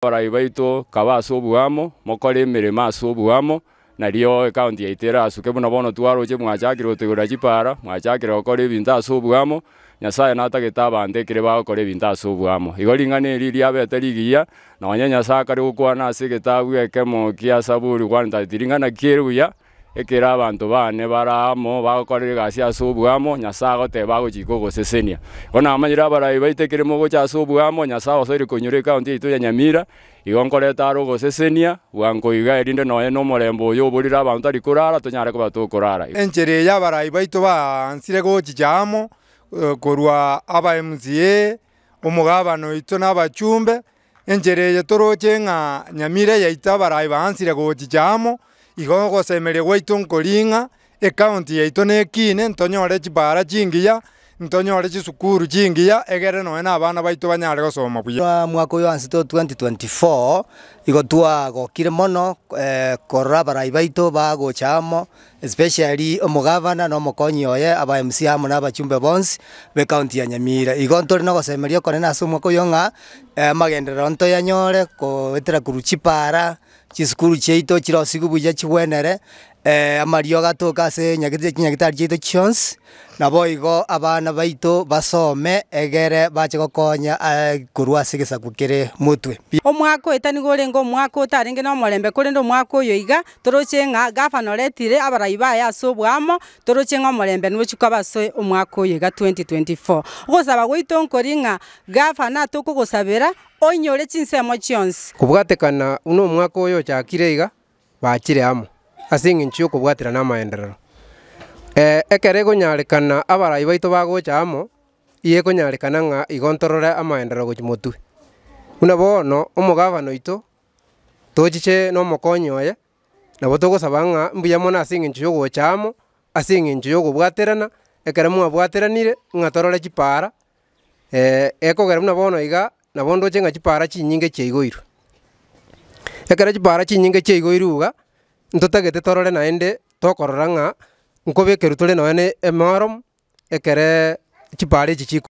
barai baito kaba ase obuamo mokore emeremo ase obuamo nario ekaunti yaito asuke buna bono twaroche mwachakire gotegorera chipara mwachakire gokora ebinto ase obuamo nyasaye natagete abanto ekere bagokora ebinto ase obuamo igo ring'ana eri riabete rigiya nonya nyasaye akare gokwana ase egetabu ekemo kia saburi kwanta tiringana kieru ekera abanto bane baramo bagokorera egasi ase obwamo nyasaye agoteba agochika ogosesenia bono amanyire abarayi baitekeremo gocha ase obwamo nyasaye osoire konyora ekaunti yaito ya nyamira igo nkoreta are ogosesenia bwankoiga erinde noye na omorembe oyo oborire abanto ari korara tonyare koba tokorara enchere eye abarayi baito baansire gochicha amo korwa aba mca omogabano oito na abachumbe enchere eye toroche ng'a nyamira yaito abarayi baansire gochicha amo igo ogosemeria gwaitu nkoringa ekaunti yaito nekine ntonyore chibara chingiya ntonyore chisukuru chingiya egere noe na abana baito banyare gosoma buya mwaka ansi to 2024 igo twagokire mono eh, korora abarai baito bagochamo especially omogavana na omokonyi oye aba MC hamwe na abachumbe bonsi be county ya Nyamira igo ntori na gosemeria kone na somwaka uyu ng'a eh, magenderero ntoyanyore koetera kuruchipara chisukuru chiaito chirosigu buya chibwenere eh amario gatoka ase nyagete kinyagetari chitu chionsi nabo igo abana baito basome egere bache gokonya eh, korwa ase gesaku kere mutwe omwaka oyo tani gore ngo omwaka otarenge na omorembe kore ndo omwaka oyo iga toroche ng'a gavana oretire abarai baye ase obwamo toroche ng'a omorembe nwo chiko abase omwaka oyo iga 2024 ogosaba goito nkori ng'a gavana tokogosabera oinyore chinsemo chionsi kobwatekana uno omwaka oyo ochakire iga bachire amo ase eng'encho ya okobwaterana amaenderero eh, ekere ekonyarekana abarai baito bagocha amo iye ekonyarekana ng'a igo ntorore amaenderero gochia motwe buna bono omogabana oito tochiche na omokonyi oye nabo togosaba ng'a mbuya mono ase eng'encho ya amo ase eng'encho ya ekere mwabwateranire ng'a chipara eh, ekogera buna bono iga nabo ndoche ng'a chipara chinyinge chiaigoirwe ekero chipara chinyinge chiaigoirwe iga ntutagete torore naende tokorora ng'a nkobekeri tore nonye na emwarom ekere chipara echi chiko